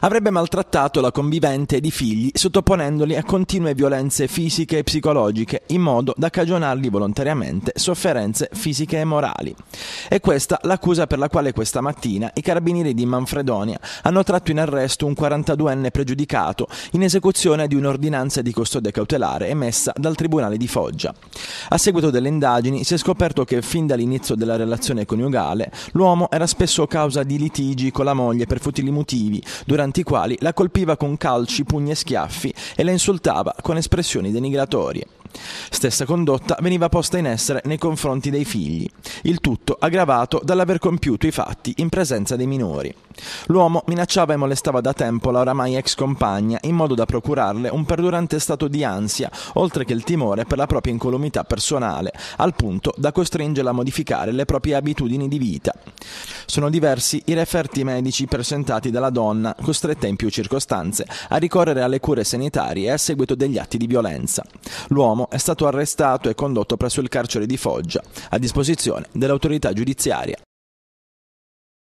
Avrebbe maltrattato la convivente ed i figli, sottoponendoli a continue violenze fisiche e psicologiche, in modo da cagionargli volontariamente sofferenze fisiche e morali. È questa l'accusa per la quale questa mattina i carabinieri di Manfredonia hanno tratto in arresto un 42enne pregiudicato in esecuzione di un'ordinanza di custodia cautelare emessa dal Tribunale di Foggia. A seguito delle indagini si è scoperto che fin dall'inizio della relazione coniugale l'uomo era spesso causa di litigi con la moglie per futili motivi durante durante i quali la colpiva con calci, pugni e schiaffi e la insultava con espressioni denigratorie. Stessa condotta veniva posta in essere nei confronti dei figli, il tutto aggravato dall'aver compiuto i fatti in presenza dei minori. L'uomo minacciava e molestava da tempo la oramai ex compagna in modo da procurarle un perdurante stato di ansia, oltre che il timore per la propria incolumità personale, al punto da costringerla a modificare le proprie abitudini di vita. Sono diversi i referti medici presentati dalla donna, costretta in più circostanze a ricorrere alle cure sanitarie a seguito degli atti di violenza. L'uomo è stato arrestato e condotto presso il carcere di Foggia, a disposizione dell'autorità giudiziaria.